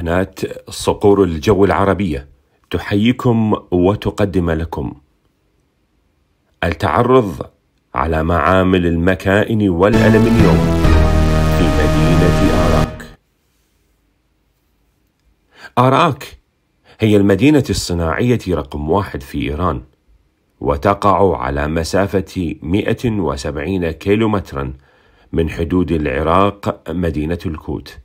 قناة صقور الجو العربية تحييكم وتقدم لكم التعرض على معامل المكائن والألمنيوم في مدينة آراك آراك هي المدينة الصناعية رقم واحد في إيران وتقع على مسافة 170 كيلومترا من حدود العراق مدينة الكوت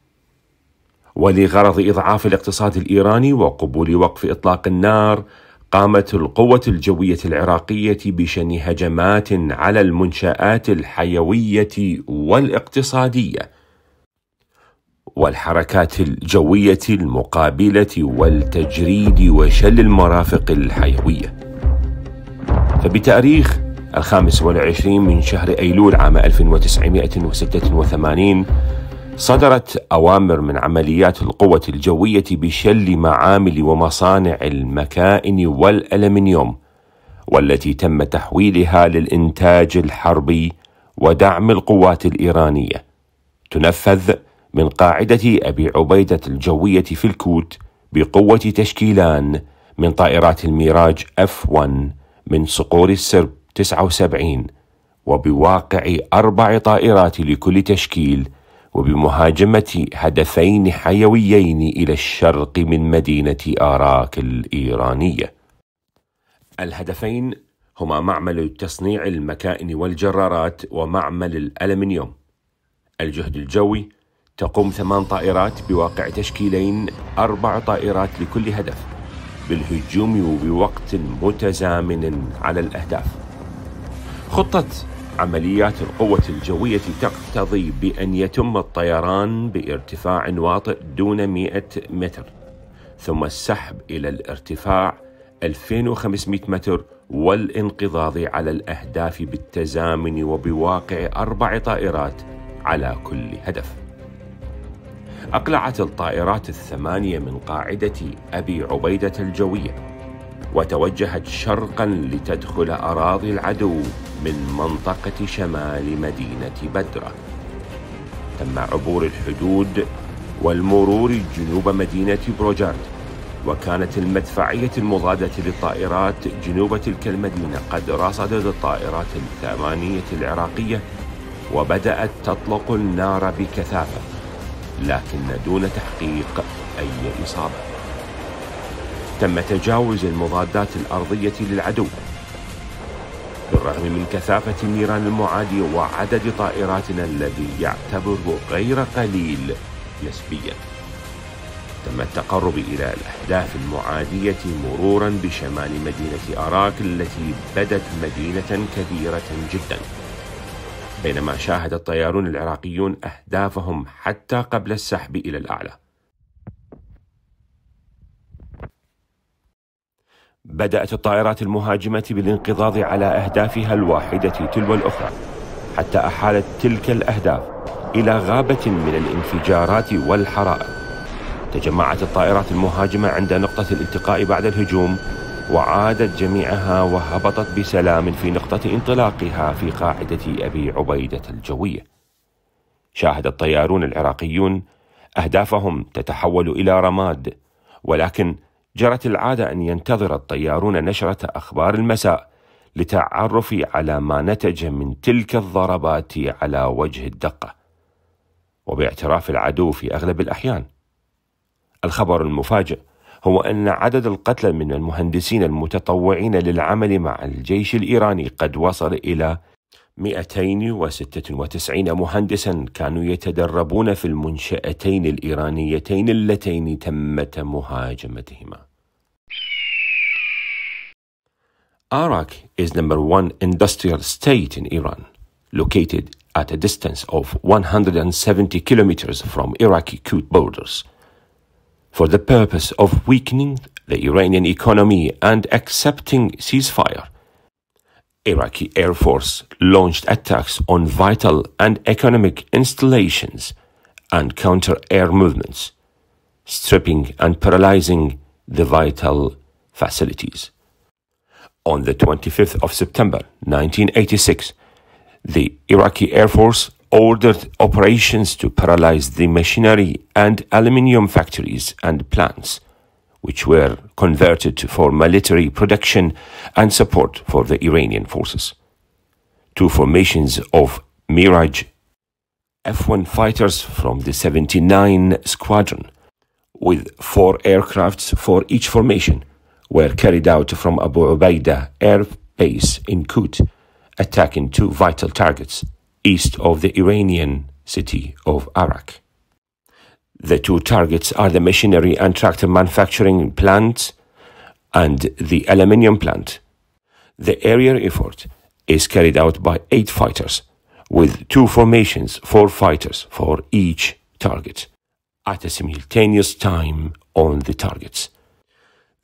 ولغرض إضعاف الاقتصاد الإيراني وقبول وقف إطلاق النار قامت القوة الجوية العراقية بشن هجمات على المنشآت الحيوية والاقتصادية والحركات الجوية المقابلة والتجريد وشل المرافق الحيوية فبتاريخ الخامس والعشرين من شهر أيلول عام 1986 صدرت أوامر من عمليات القوة الجوية بشل معامل ومصانع المكائن والألمنيوم والتي تم تحويلها للإنتاج الحربي ودعم القوات الإيرانية تنفذ من قاعدة أبي عبيدة الجوية في الكوت بقوة تشكيلان من طائرات الميراج F1 من صقور السرب 79 وبواقع أربع طائرات لكل تشكيل وبمهاجمة هدفين حيويين إلى الشرق من مدينة آراك الإيرانية. الهدفين هما معمل تصنيع المكائن والجرارات ومعمل الألمنيوم. الجهد الجوي تقوم ثمان طائرات بواقع تشكيلين أربع طائرات لكل هدف بالهجوم بوقت متزامن على الأهداف. خطة عمليات القوة الجوية تقتضي بأن يتم الطيران بارتفاع واطئ دون 100 متر ثم السحب إلى الارتفاع 2500 متر والانقضاض على الأهداف بالتزامن وبواقع أربع طائرات على كل هدف أقلعت الطائرات الثمانية من قاعدة أبي عبيدة الجوية وتوجهت شرقا لتدخل اراضي العدو من منطقه شمال مدينه بدره تم عبور الحدود والمرور جنوب مدينه بروجارد وكانت المدفعيه المضاده للطائرات جنوب تلك المدينه قد رصدت الطائرات الثمانيه العراقيه وبدات تطلق النار بكثافه لكن دون تحقيق اي اصابه تم تجاوز المضادات الأرضية للعدو بالرغم من كثافة النيران المعادية وعدد طائراتنا الذي يعتبر غير قليل نسبيا تم التقرب إلى الأهداف المعادية مرورا بشمال مدينة أراك التي بدت مدينة كبيرة جدا بينما شاهد الطيارون العراقيون أهدافهم حتى قبل السحب إلى الأعلى بدأت الطائرات المهاجمة بالانقضاض على أهدافها الواحدة تلو الأخرى حتى أحالت تلك الأهداف إلى غابة من الانفجارات والحرائق تجمعت الطائرات المهاجمة عند نقطة الالتقاء بعد الهجوم وعادت جميعها وهبطت بسلام في نقطة انطلاقها في قاعدة أبي عبيدة الجوية. شاهد الطيارون العراقيون أهدافهم تتحول إلى رماد، ولكن جرت العادة أن ينتظر الطيارون نشرة أخبار المساء للتعرف على ما نتج من تلك الضربات على وجه الدقة وباعتراف العدو في أغلب الأحيان الخبر المفاجئ هو أن عدد القتلى من المهندسين المتطوعين للعمل مع الجيش الإيراني قد وصل إلى 296 مهندسا كانوا يتدربون في المنشأتين الإيرانيتين اللتين تمت مهاجمتهما Iraq is number one industrial state in Iran, located at a distance of 170 kilometers from Iraqi-Qut borders. For the purpose of weakening the Iranian economy and accepting ceasefire, Iraqi Air Force launched attacks on vital and economic installations and counter-air movements, stripping and paralyzing the vital facilities. On the 25th of September 1986, the Iraqi Air Force ordered operations to paralyze the machinery and aluminium factories and plants, which were converted for military production and support for the Iranian forces. Two formations of Mirage F 1 fighters from the 79 Squadron, with four aircrafts for each formation were carried out from Abu Ubaidah Air Base in Kut, attacking two vital targets east of the Iranian city of Arak. The two targets are the machinery and tractor manufacturing plant and the aluminium plant. The aerial effort is carried out by eight fighters, with two formations, four fighters for each target, at a simultaneous time on the targets.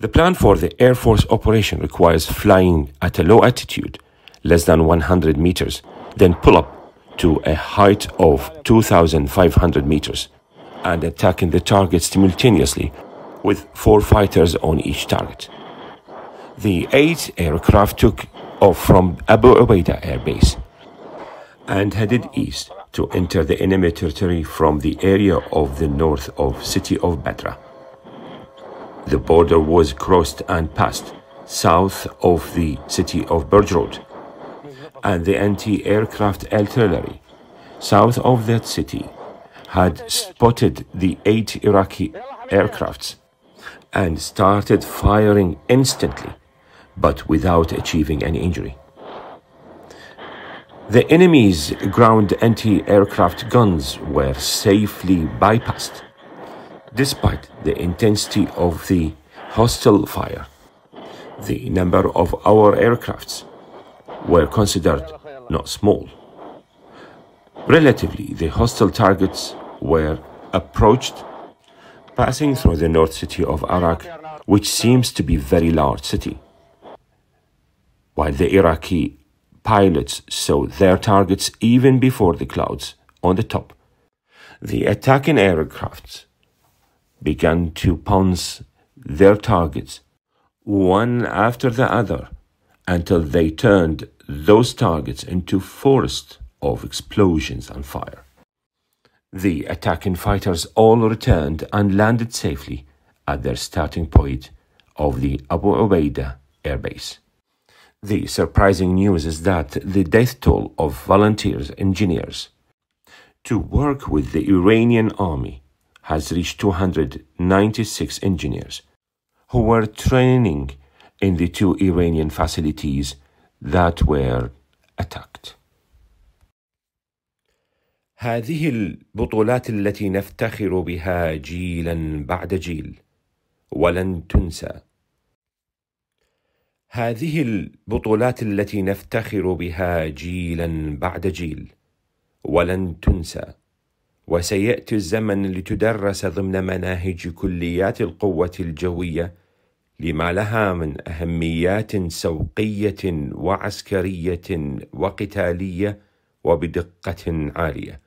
The plan for the Air Force operation requires flying at a low altitude, less than 100 meters, then pull up to a height of 2,500 meters and attacking the target simultaneously with four fighters on each target. The eight aircraft took off from Abu Ubaidah Air Base and headed east to enter the enemy territory from the area of the north of city of Badra. The border was crossed and passed south of the city of Bergerot and the anti-aircraft artillery south of that city had spotted the eight Iraqi aircrafts and started firing instantly but without achieving any injury. The enemy's ground anti aircraft guns were safely bypassed, despite the intensity of the hostile fire. The number of our aircrafts were considered not small. Relatively, the hostile targets were approached, passing through the north city of Iraq, which seems to be a very large city. While the Iraqi pilots saw their targets even before the clouds on the top, the attacking aircrafts began to pounce their targets, one after the other, until they turned those targets into forests of explosions and fire. The attacking fighters all returned and landed safely at their starting point of the Abu Ubaidah air base. The surprising news is that the death toll of volunteers engineers to work with the Iranian army has reached 296 engineers who were training in the two Iranian facilities that were attacked. هذه البطولات التي نفتخر بها جيلا بعد جيل ولن تنسى هذه البطولات التي نفتخر بها جيلا بعد جيل ولن تنسى وسياتي الزمن لتدرس ضمن مناهج كليات القوه الجويه لما لها من اهميات سوقيه وعسكريه وقتاليه وبدقه عاليه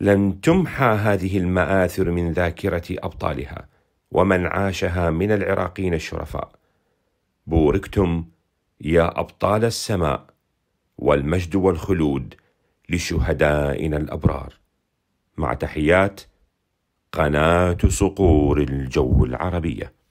لن تمحى هذه الماثر من ذاكره ابطالها ومن عاشها من العراقيين الشرفاء بوركتم يا ابطال السماء والمجد والخلود لشهدائنا الابرار مع تحيات قناة صقور الجو العربية